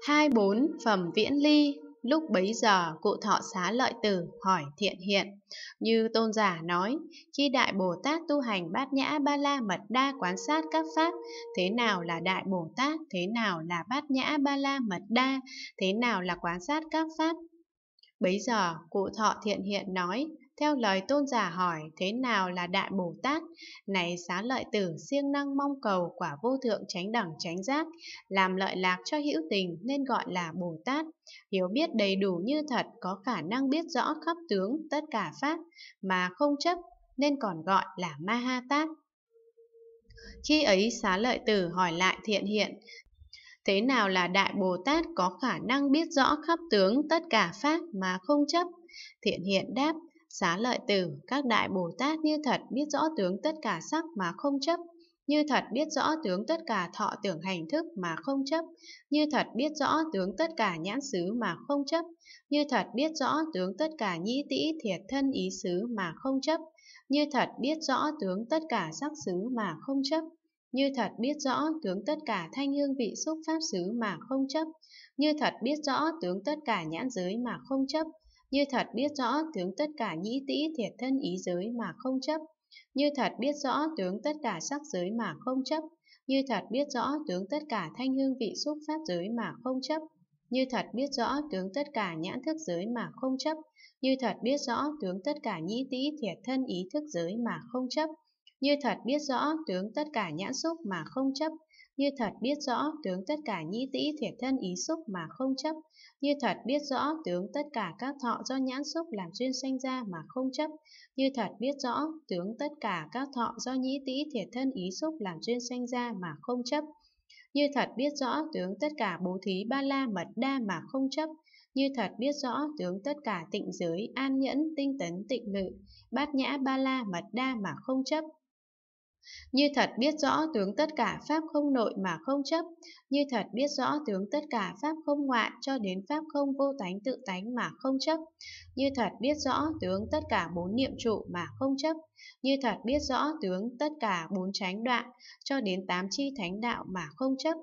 hai bốn phẩm viễn ly lúc bấy giờ cụ thọ xá lợi tử hỏi thiện hiện như tôn giả nói khi đại bồ tát tu hành bát nhã ba la mật đa quán sát các pháp thế nào là đại bồ tát thế nào là bát nhã ba la mật đa thế nào là quán sát các pháp bấy giờ cụ thọ thiện hiện nói theo lời tôn giả hỏi thế nào là Đại Bồ Tát, này xá lợi tử siêng năng mong cầu quả vô thượng tránh đẳng tránh giác, làm lợi lạc cho hữu tình nên gọi là Bồ Tát. Hiểu biết đầy đủ như thật có khả năng biết rõ khắp tướng tất cả pháp mà không chấp nên còn gọi là Ma Ha Tát. Khi ấy xá lợi tử hỏi lại thiện hiện, thế nào là Đại Bồ Tát có khả năng biết rõ khắp tướng tất cả pháp mà không chấp? Thiện hiện đáp, Xá lợi tử, các đại Bồ Tát như thật biết rõ tướng tất cả sắc mà không chấp, như thật biết rõ tướng tất cả thọ tưởng hành thức mà không chấp, như thật biết rõ tướng tất cả nhãn xứ mà không chấp, như thật biết rõ tướng tất cả nhĩ tĩ thiệt thân ý xứ mà không chấp, như thật biết rõ tướng tất cả sắc xứ mà không chấp, như thật biết rõ tướng tất cả thanh hương vị xúc pháp xứ mà không chấp, như thật biết rõ tướng tất cả nhãn giới mà không chấp, như thật biết rõ tướng tất cả nhĩ tĩ thiệt thân ý giới mà không chấp. Như thật biết rõ tướng tất cả sắc giới mà không chấp. Như thật biết rõ tướng tất cả thanh hương vị xúc pháp giới mà không chấp. Như thật biết rõ tướng tất cả nhãn thức giới mà không chấp. Như thật biết rõ tướng tất cả nhĩ tĩ thiệt thân ý thức giới mà không chấp. Như thật biết rõ tướng tất cả nhãn xúc mà không chấp như thật biết rõ tướng tất cả nhĩ tĩ thiệt thân ý xúc mà không chấp, như thật biết rõ tướng tất cả các thọ do nhãn xúc làm duyên sanh ra mà không chấp, như thật biết rõ tướng tất cả các thọ do nhĩ tĩ thiệt thân ý xúc làm duyên sanh ra mà không chấp, như thật biết rõ tướng tất cả bố thí ba la mật đa mà không chấp, như thật biết rõ tướng tất cả tịnh giới an nhẫn tinh tấn tịnh lự, bát nhã ba la mật đa mà không chấp, như thật biết rõ tướng tất cả pháp không nội mà không chấp, như thật biết rõ tướng tất cả pháp không ngoại cho đến pháp không vô tánh tự tánh mà không chấp, như thật biết rõ tướng tất cả bốn niệm trụ mà không chấp, như thật biết rõ tướng tất cả bốn tránh đoạn cho đến tám chi thánh đạo mà không chấp.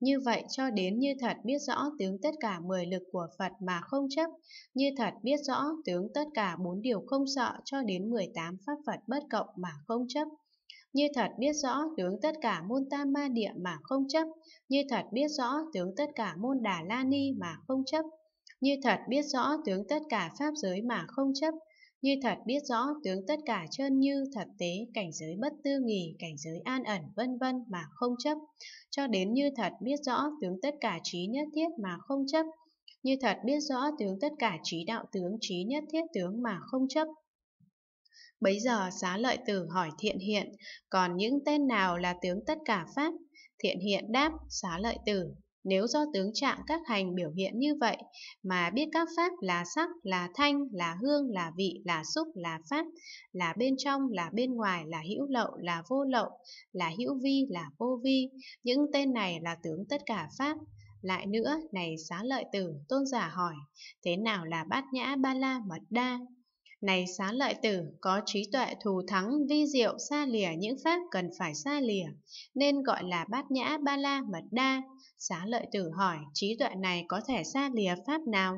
Như vậy cho đến như thật biết rõ tướng tất cả mười lực của Phật mà không chấp, như thật biết rõ tướng tất cả bốn điều không sợ cho đến mười tám pháp Phật bất cộng mà không chấp như thật biết rõ tướng tất cả môn tam ma địa mà không chấp, như thật biết rõ tướng tất cả môn đà la ni mà không chấp, như thật biết rõ tướng tất cả pháp giới mà không chấp, như thật biết rõ tướng tất cả chân như thật tế cảnh giới bất tư nghỉ cảnh giới an ẩn vân vân mà không chấp cho đến như thật biết rõ tướng tất cả trí nhất thiết mà không chấp như thật biết rõ tướng tất cả trí đạo tướng trí nhất thiết tướng mà không chấp Bấy giờ xá lợi tử hỏi thiện hiện, còn những tên nào là tướng tất cả pháp? Thiện hiện đáp, xá lợi tử, nếu do tướng trạng các hành biểu hiện như vậy mà biết các pháp là sắc, là thanh, là hương, là vị, là xúc, là pháp, là bên trong, là bên ngoài, là hữu lậu, là vô lậu, là hữu vi, là vô vi, những tên này là tướng tất cả pháp. Lại nữa, này xá lợi tử, tôn giả hỏi, thế nào là bát nhã ba la mật đa? Này xá lợi tử, có trí tuệ thù thắng vi diệu xa lìa những pháp cần phải xa lìa, nên gọi là bát nhã ba la mật đa. Xá lợi tử hỏi, trí tuệ này có thể xa lìa pháp nào?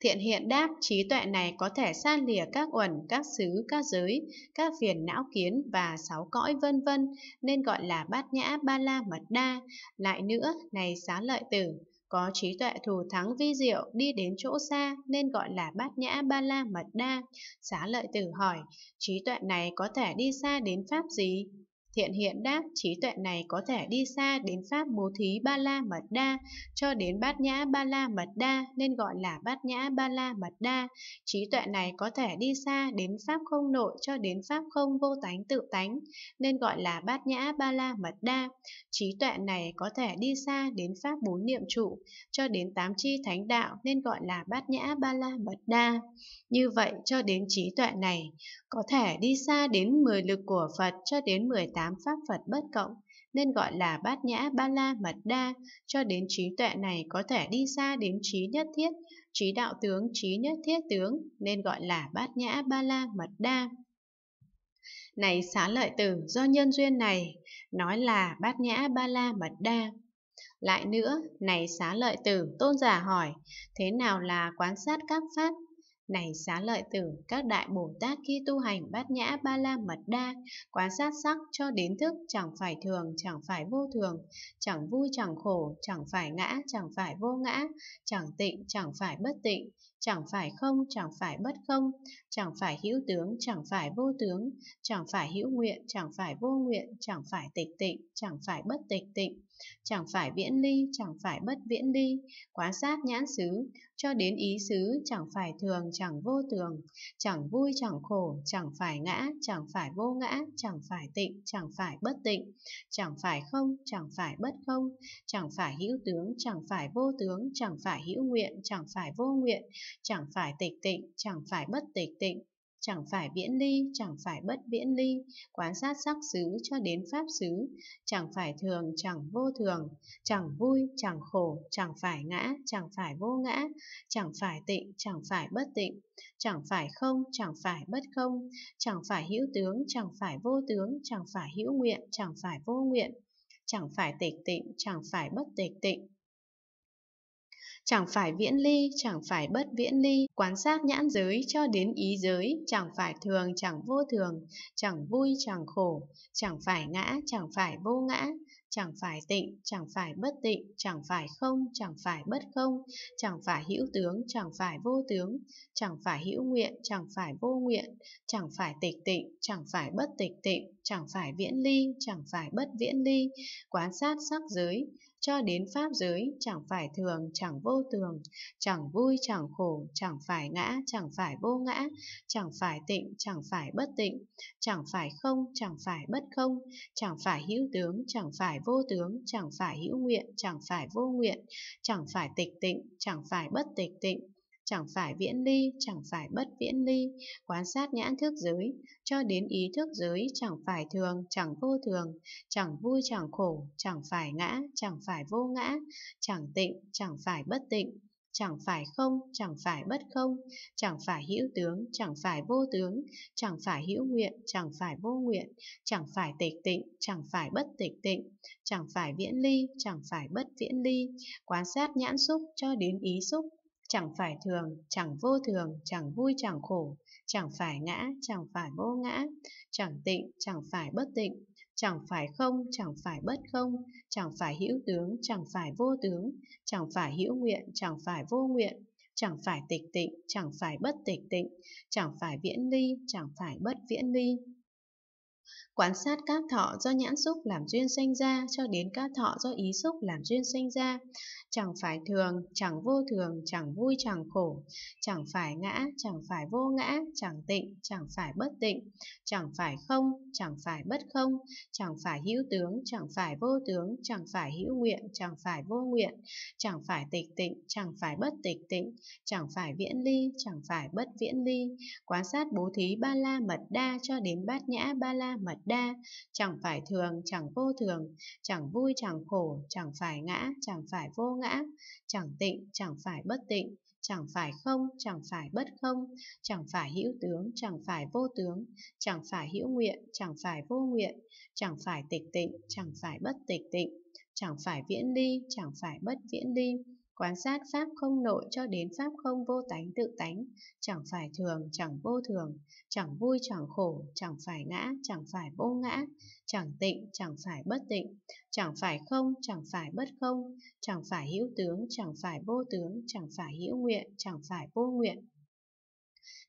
Thiện hiện đáp, trí tuệ này có thể xa lìa các uẩn, các xứ, các giới, các phiền não kiến và sáu cõi vân vân, nên gọi là bát nhã ba la mật đa. Lại nữa, này xá lợi tử, có trí tuệ thù thắng vi diệu đi đến chỗ xa nên gọi là bát nhã ba la mật đa. Xá lợi tử hỏi, trí tuệ này có thể đi xa đến pháp gì? Thiện hiện đáp, trí tuệ này có thể đi xa đến Pháp Bố Thí Ba La Mật Đa, cho đến Bát Nhã Ba La Mật Đa, nên gọi là Bát Nhã Ba La Mật Đa. Trí tuệ này có thể đi xa đến Pháp không nội, cho đến Pháp không vô tánh tự tánh, nên gọi là Bát Nhã Ba La Mật Đa. Trí tuệ này có thể đi xa đến Pháp bốn niệm trụ, cho đến tám chi thánh đạo, nên gọi là Bát Nhã Ba La Mật Đa. Như vậy, cho đến trí tuệ này, có thể đi xa đến 10 lực của Phật, cho đến 18 tám pháp Phật bất cộng, nên gọi là bát nhã ba la mật đa, cho đến trí tuệ này có thể đi xa đến trí nhất thiết, trí đạo tướng, trí nhất thiết tướng, nên gọi là bát nhã ba la mật đa. Này xá lợi tử, do nhân duyên này, nói là bát nhã ba la mật đa. Lại nữa, này xá lợi tử, tôn giả hỏi, thế nào là quán sát các pháp? Này xá lợi tử, các đại Bồ Tát khi tu hành bát nhã ba la mật đa, quán sát sắc cho đến thức chẳng phải thường, chẳng phải vô thường, chẳng vui chẳng khổ, chẳng phải ngã, chẳng phải vô ngã, chẳng tịnh, chẳng phải bất tịnh, chẳng phải không, chẳng phải bất không, chẳng phải hữu tướng, chẳng phải vô tướng, chẳng phải hữu nguyện, chẳng phải vô nguyện, chẳng phải tịch tịnh, chẳng phải bất tịch tịnh, chẳng phải viễn ly, chẳng phải bất viễn ly, quá sát nhãn xứ, cho đến ý xứ chẳng phải thường chẳng vô thường, chẳng vui chẳng khổ, chẳng phải ngã, chẳng phải vô ngã, chẳng phải tịnh, chẳng phải bất tịnh, chẳng phải không, chẳng phải bất không, chẳng phải hữu tướng, chẳng phải vô tướng, chẳng phải hữu nguyện, chẳng phải vô nguyện, chẳng phải tịch tịnh, chẳng phải bất tịch tịnh, chẳng phải viễn ly, chẳng phải bất viễn ly, quán sát sắc xứ cho đến pháp xứ, chẳng phải thường, chẳng vô thường, chẳng vui, chẳng khổ, chẳng phải ngã, chẳng phải vô ngã, chẳng phải tịnh, chẳng phải bất tịnh, chẳng phải không, chẳng phải bất không, chẳng phải hữu tướng, chẳng phải vô tướng, chẳng phải hữu nguyện, chẳng phải vô nguyện, chẳng phải tịch tịnh, chẳng phải bất tịch tịnh chẳng phải viễn ly, chẳng phải bất viễn ly, quan sát nhãn giới cho đến ý giới, chẳng phải thường, chẳng vô thường, chẳng vui, chẳng khổ, chẳng phải ngã, chẳng phải vô ngã, chẳng phải tịnh, chẳng phải bất tịnh, chẳng phải không, chẳng phải bất không, chẳng phải hữu tướng, chẳng phải vô tướng, chẳng phải hữu nguyện, chẳng phải vô nguyện, chẳng phải tịch tịnh, chẳng phải bất tịch tịnh chẳng phải viễn ly, chẳng phải bất viễn ly, quán sát sắc giới, cho đến pháp giới, chẳng phải thường, chẳng vô thường, chẳng vui, chẳng khổ, chẳng phải ngã, chẳng phải vô ngã, chẳng phải tịnh, chẳng phải bất tịnh, chẳng phải không, chẳng phải bất không, chẳng phải hữu tướng, chẳng phải vô tướng, chẳng phải hữu nguyện, chẳng phải vô nguyện, chẳng phải tịch tịnh, chẳng phải bất tịch tịnh, chẳng phải viễn ly, chẳng phải bất viễn ly, quan sát nhãn thức giới, cho đến ý thức giới chẳng phải thường, chẳng vô thường, chẳng vui chẳng khổ, chẳng phải ngã, chẳng phải vô ngã, chẳng tịnh, chẳng phải bất tịnh, chẳng phải không, chẳng phải bất không, chẳng phải hữu tướng, chẳng phải vô tướng, chẳng phải hữu nguyện, chẳng phải vô nguyện, chẳng phải tịch tịnh, chẳng phải bất tịch tịnh, chẳng phải viễn ly, chẳng phải bất viễn ly, quan sát nhãn xúc cho đến ý xúc, chẳng phải thường, chẳng vô thường, chẳng vui chẳng khổ, chẳng phải ngã, chẳng phải vô ngã, chẳng tịnh, chẳng phải bất tịnh, chẳng phải không, chẳng phải bất không, chẳng phải hữu tướng, chẳng phải vô tướng, chẳng phải hữu nguyện, chẳng phải vô nguyện, chẳng phải tịch tịnh, chẳng phải bất tịch tịnh, chẳng phải viễn ly, chẳng phải bất viễn ly. Quan sát các thọ do nhãn xúc làm duyên sanh ra cho đến các thọ do ý xúc làm duyên sanh ra. Chẳng phải thường, chẳng vô thường, chẳng vui, chẳng khổ, chẳng phải ngã, chẳng phải vô ngã, chẳng tịnh, chẳng phải bất tịnh, chẳng phải không, chẳng phải bất không, chẳng phải hữu tướng, chẳng phải vô tướng, chẳng phải hữu nguyện, chẳng phải vô nguyện, chẳng phải tịch tịnh, chẳng phải bất tịch tịnh, chẳng phải viễn ly, chẳng phải bất viễn ly. Quan sát bố thí ba la mật đa cho đến bát nhã ba la mật đa, chẳng phải thường, chẳng vô thường, chẳng vui, chẳng khổ, chẳng phải ngã, chẳng phải vô ngã, chẳng tịnh, chẳng phải bất tịnh, chẳng phải không, chẳng phải bất không, chẳng phải hữu tướng, chẳng phải vô tướng, chẳng phải hữu nguyện, chẳng phải vô nguyện, chẳng phải tịch tịnh, chẳng phải bất tịch tịnh, chẳng phải viễn ly, chẳng phải bất viễn ly, quan sát pháp không nội cho đến pháp không vô tánh tự tánh, chẳng phải thường, chẳng vô thường, chẳng vui, chẳng khổ, chẳng phải ngã, chẳng phải vô ngã, chẳng tịnh, chẳng phải bất tịnh, chẳng phải không, chẳng phải bất không, chẳng phải hữu tướng, chẳng phải vô tướng, chẳng phải hữu nguyện, chẳng phải vô nguyện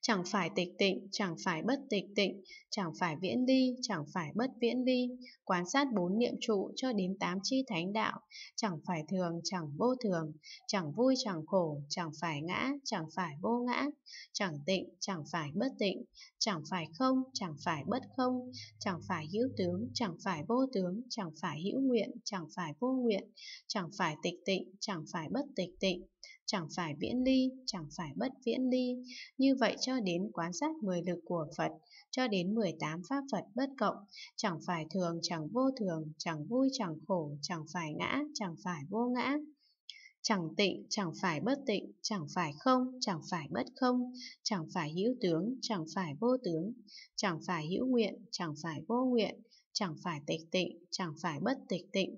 chẳng phải tịch tịnh, chẳng phải bất tịch tịnh, chẳng phải viễn ly, chẳng phải bất viễn ly, quan sát bốn niệm trụ cho đến tám chi thánh đạo, chẳng phải thường, chẳng vô thường, chẳng vui, chẳng khổ, chẳng phải ngã, chẳng phải vô ngã, chẳng tịnh, chẳng phải bất tịnh, chẳng phải không, chẳng phải bất không, chẳng phải hữu tướng, chẳng phải vô tướng, chẳng phải hữu nguyện, chẳng phải vô nguyện, chẳng phải tịch tịnh, chẳng phải bất tịch tịnh, chẳng phải viễn ly, chẳng phải bất viễn ly. Như vậy cho đến quán sát 10 lực của Phật, cho đến 18 pháp Phật bất cộng, chẳng phải thường, chẳng vô thường, chẳng vui, chẳng khổ, chẳng phải ngã, chẳng phải vô ngã chẳng tịnh, chẳng phải bất tịnh, chẳng phải không, chẳng phải bất không, chẳng phải hữu tướng, chẳng phải vô tướng, chẳng phải hữu nguyện, chẳng phải vô nguyện, chẳng phải tịch tịnh, chẳng phải bất tịch tịnh,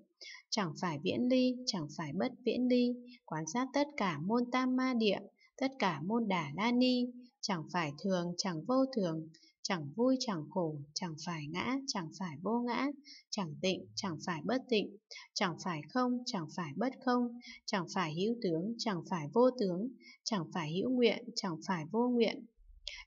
chẳng phải viễn ly, chẳng phải bất viễn ly, quan sát tất cả môn tam ma địa, tất cả môn đà la ni, chẳng phải thường, chẳng vô thường, chẳng vui, chẳng khổ, chẳng phải ngã, chẳng phải vô ngã, chẳng tịnh, chẳng phải bất tịnh, chẳng phải không, chẳng phải bất không, chẳng phải hữu tướng, chẳng phải vô tướng, chẳng phải hữu nguyện, chẳng phải vô nguyện,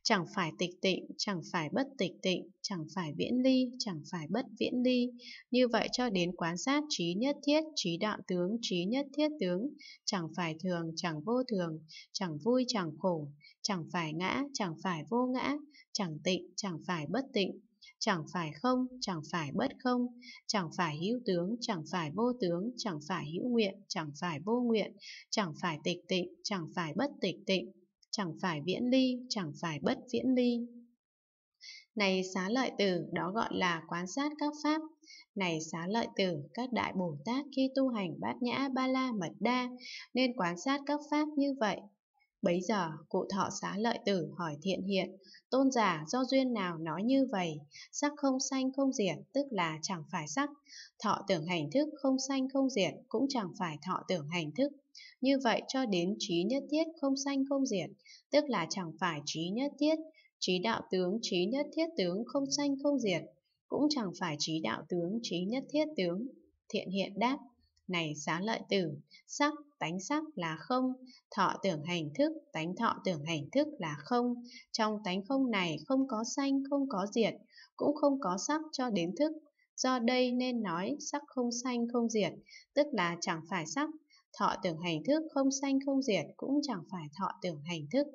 chẳng phải tịch tịnh, chẳng phải bất tịch tịnh, chẳng phải viễn ly, chẳng phải bất viễn ly. Như vậy cho đến quán sát trí nhất thiết, trí đạo tướng, trí nhất thiết tướng, chẳng phải thường, chẳng vô thường, chẳng vui, chẳng khổ, chẳng phải ngã, chẳng phải vô ngã, chẳng tịnh, chẳng phải bất tịnh, chẳng phải không, chẳng phải bất không, chẳng phải hữu tướng, chẳng phải vô tướng, chẳng phải hữu nguyện, chẳng phải vô nguyện, chẳng phải tịch tịnh, chẳng phải bất tịch tịnh chẳng phải viễn ly, chẳng phải bất viễn ly. Này xá lợi tử, đó gọi là quan sát các pháp. Này xá lợi tử, các đại Bồ Tát khi tu hành bát nhã ba la mật đa, nên quan sát các pháp như vậy, Bấy giờ, cụ thọ xá lợi tử hỏi thiện hiện, tôn giả do duyên nào nói như vậy, sắc không sanh không diệt, tức là chẳng phải sắc, thọ tưởng hành thức không sanh không diệt, cũng chẳng phải thọ tưởng hành thức. Như vậy cho đến trí nhất thiết không sanh không diệt, tức là chẳng phải trí nhất thiết, trí đạo tướng trí nhất thiết tướng không sanh không diệt, cũng chẳng phải trí đạo tướng trí nhất thiết tướng. Thiện hiện đáp, này xá lợi tử, sắc, tánh sắc là không, thọ tưởng hành thức, tánh thọ tưởng hành thức là không. Trong tánh không này không có sanh, không có diệt, cũng không có sắc cho đến thức. Do đây nên nói sắc không sanh không diệt, tức là chẳng phải sắc, thọ tưởng hành thức không sanh không diệt cũng chẳng phải thọ tưởng hành thức.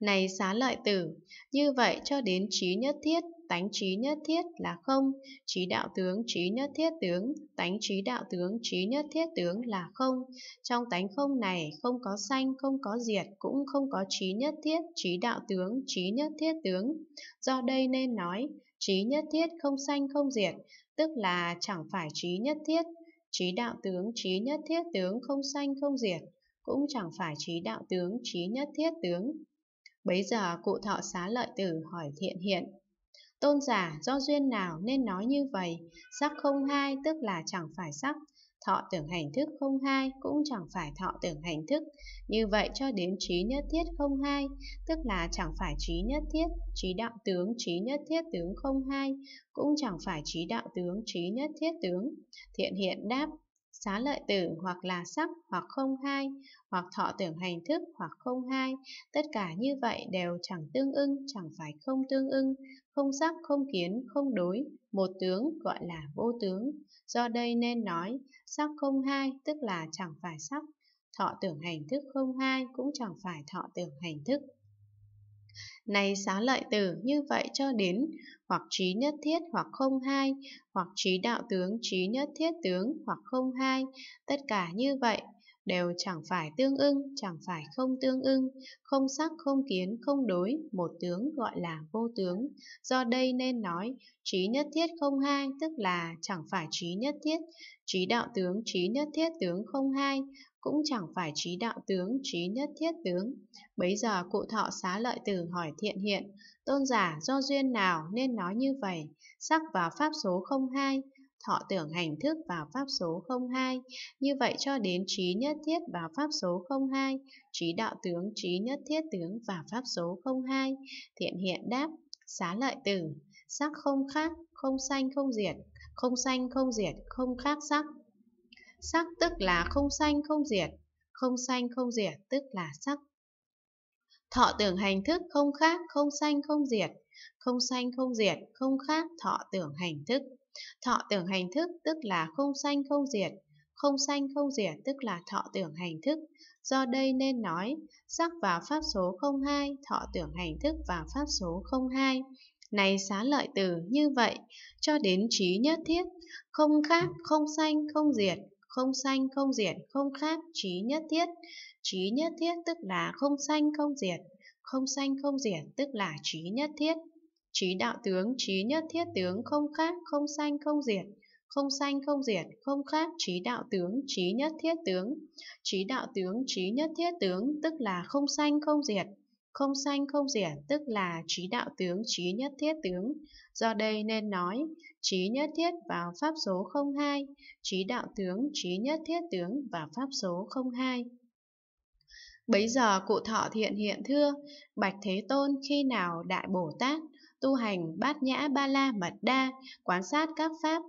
Này xá lợi tử, như vậy cho đến trí nhất thiết, tánh trí nhất thiết là không, trí đạo tướng, trí nhất thiết tướng, tánh trí đạo tướng, trí nhất thiết tướng là không. Trong tánh không này không có sanh, không có diệt, cũng không có trí nhất thiết, trí đạo tướng, trí nhất thiết tướng. Do đây nên nói, trí nhất thiết không sanh không diệt, tức là chẳng phải trí nhất thiết. Trí đạo tướng, trí nhất thiết tướng không sanh không diệt, cũng chẳng phải trí đạo tướng, trí nhất thiết tướng. Bấy giờ cụ thọ xá lợi tử hỏi thiện hiện. Tôn giả do duyên nào nên nói như vậy, sắc không hai tức là chẳng phải sắc, thọ tưởng hành thức không hai cũng chẳng phải thọ tưởng hành thức. Như vậy cho đến trí nhất thiết không hai, tức là chẳng phải trí nhất thiết, trí đạo tướng, trí nhất thiết tướng không hai, cũng chẳng phải trí đạo tướng, trí nhất thiết tướng. Thiện hiện đáp, xá lợi tử hoặc là sắc hoặc không hai, hoặc thọ tưởng hành thức hoặc không hai, tất cả như vậy đều chẳng tương ưng, chẳng phải không tương ưng, không sắc, không kiến, không đối, một tướng gọi là vô tướng. Do đây nên nói, sắc không hai tức là chẳng phải sắc, thọ tưởng hành thức không hai cũng chẳng phải thọ tưởng hành thức này xá lợi tử như vậy cho đến hoặc trí nhất thiết hoặc không hai, hoặc trí đạo tướng trí nhất thiết tướng hoặc không hai, tất cả như vậy đều chẳng phải tương ưng, chẳng phải không tương ưng, không sắc không kiến không đối, một tướng gọi là vô tướng. Do đây nên nói, trí nhất thiết không hai, tức là chẳng phải trí nhất thiết, trí đạo tướng trí nhất thiết tướng không hai, cũng chẳng phải trí đạo tướng trí nhất thiết tướng. Bấy giờ cụ thọ xá lợi tử hỏi thiện hiện, tôn giả do duyên nào nên nói như vậy, sắc và pháp số không hai, thọ tưởng hành thức vào pháp số 02, như vậy cho đến trí nhất thiết vào pháp số 02, trí đạo tướng, trí nhất thiết tướng vào pháp số 02, thiện hiện đáp, xá lợi tử, sắc không khác, không sanh không diệt, không sanh không diệt, không khác sắc. Sắc tức là không sanh không diệt, không sanh không diệt tức là sắc. Thọ tưởng hành thức không khác, không sanh không diệt, không sanh không diệt, không khác thọ tưởng hành thức. Thọ tưởng hành thức tức là không sanh không diệt, không sanh không diệt tức là thọ tưởng hành thức. Do đây nên nói, sắc và pháp số 02, thọ tưởng hành thức và pháp số 02. Này xá lợi từ như vậy, cho đến trí nhất thiết, không khác, không sanh, không diệt, không sanh, không diệt, không khác, trí nhất thiết. Trí nhất thiết tức là không sanh, không diệt, không sanh, không diệt tức là trí nhất thiết. Trí đạo tướng, trí nhất thiết tướng, không khác, không sanh, không diệt. Không sanh, không diệt, không khác, trí đạo tướng, trí nhất thiết tướng. Trí đạo tướng, trí nhất thiết tướng, tức là không sanh, không diệt. Không sanh, không diệt, tức là trí đạo tướng, trí nhất thiết tướng. Do đây nên nói, trí nhất thiết vào pháp số 02, trí đạo tướng, trí nhất thiết tướng vào pháp số 02. Bấy giờ cụ thọ thiện hiện thưa, Bạch Thế Tôn khi nào đại Bồ Tát, tu hành bát nhã ba la mật đa, quán sát các pháp.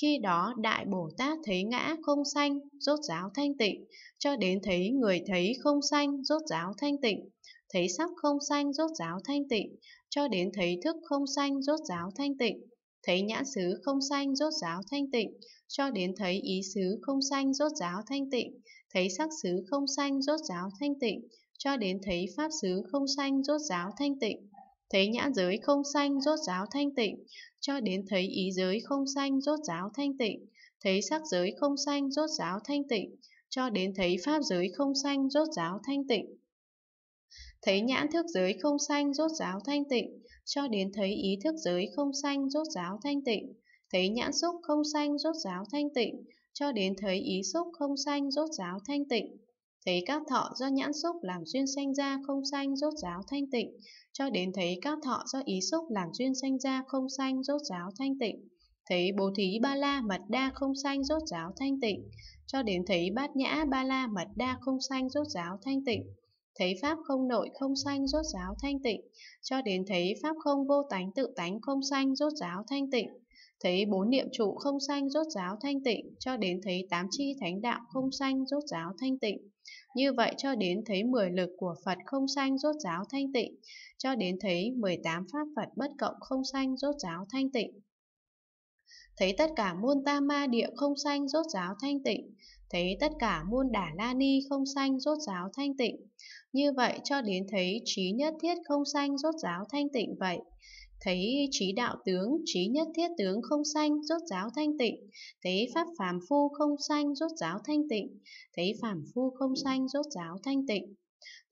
Khi đó Đại Bồ Tát thấy ngã không sanh, rốt giáo thanh tịnh, cho đến thấy người thấy không sanh, rốt giáo thanh tịnh, thấy sắc không sanh, rốt giáo thanh tịnh, cho đến thấy thức không sanh, rốt giáo thanh tịnh, thấy nhãn xứ không sanh, rốt giáo thanh tịnh, cho đến thấy ý xứ không sanh, rốt giáo thanh tịnh, thấy sắc xứ không sanh, rốt giáo thanh tịnh, cho đến thấy pháp xứ không sanh, rốt giáo thanh tịnh thấy nhãn giới không sanh rốt ráo thanh tịnh, cho đến thấy ý giới không sanh rốt ráo thanh tịnh, thấy sắc giới không sanh rốt ráo thanh tịnh, cho đến thấy pháp giới không sanh rốt ráo thanh tịnh. Thấy nhãn thức giới không sanh rốt ráo thanh tịnh, cho đến thấy ý thức giới không sanh rốt ráo thanh tịnh, thấy nhãn xúc không sanh rốt ráo thanh tịnh, cho đến thấy ý xúc không sanh rốt ráo thanh tịnh. Thấy các thọ do nhãn xúc làm duyên sanh ra không sanh rốt ráo thanh tịnh, cho đến thấy các thọ do ý xúc làm duyên sanh ra không sanh rốt ráo thanh tịnh. Thấy bồ thí ba la mật đa không sanh rốt ráo thanh tịnh, cho đến thấy bát nhã ba la mật đa không sanh rốt ráo thanh tịnh. Thấy pháp không nội không sanh rốt ráo thanh tịnh, cho đến thấy pháp không vô tánh tự tánh không sanh rốt ráo thanh tịnh thấy bốn niệm trụ không sanh rốt ráo thanh tịnh, cho đến thấy tám chi thánh đạo không sanh rốt ráo thanh tịnh. Như vậy cho đến thấy 10 lực của Phật không sanh rốt ráo thanh tịnh, cho đến thấy 18 pháp Phật bất cộng không sanh rốt ráo thanh tịnh. Thấy tất cả muôn ta ma địa không sanh rốt ráo thanh tịnh, thấy tất cả muôn đà la ni không sanh rốt ráo thanh tịnh. Như vậy cho đến thấy trí nhất thiết không sanh rốt ráo thanh tịnh vậy thấy trí đạo tướng, trí nhất thiết tướng không sanh, rốt giáo thanh tịnh, thấy pháp phàm phu không sanh, rốt giáo thanh tịnh, thấy phàm phu không sanh, rốt giáo thanh tịnh.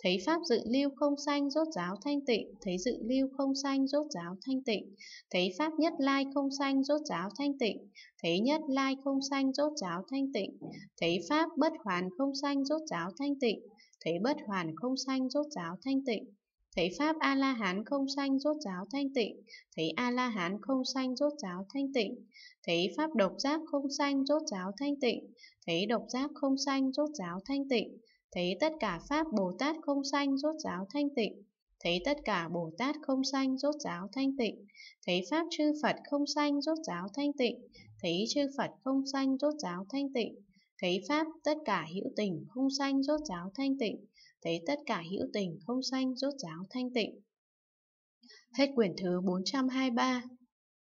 Thấy pháp dự lưu không sanh rốt giáo thanh tịnh, thấy dự lưu không sanh rốt giáo thanh tịnh, thấy pháp nhất lai không sanh rốt giáo thanh tịnh, thấy nhất lai không sanh rốt giáo thanh tịnh, thấy pháp bất hoàn không sanh rốt giáo thanh tịnh, thấy bất hoàn không sanh rốt giáo thanh tịnh, Thấy Pháp A-la-hán không sanh rốt ráo thanh tịnh, thấy A-la-hán không sanh rốt ráo thanh tịnh, thấy Pháp độc giác không sanh rốt ráo thanh tịnh, thấy độc giác không sanh rốt ráo thanh tịnh, thấy tất cả Pháp Bồ Tát không sanh rốt ráo thanh tịnh, thấy tất cả Bồ Tát không sanh rốt ráo thanh tịnh, thấy Pháp chư Phật không sanh rốt ráo thanh tịnh, thấy chư Phật không sanh rốt ráo thanh tịnh, thấy Pháp tất cả hữu tình không sanh rốt ráo thanh tịnh, thấy tất cả hữu tình không sanh rốt ráo thanh tịnh. Hết quyển thứ 423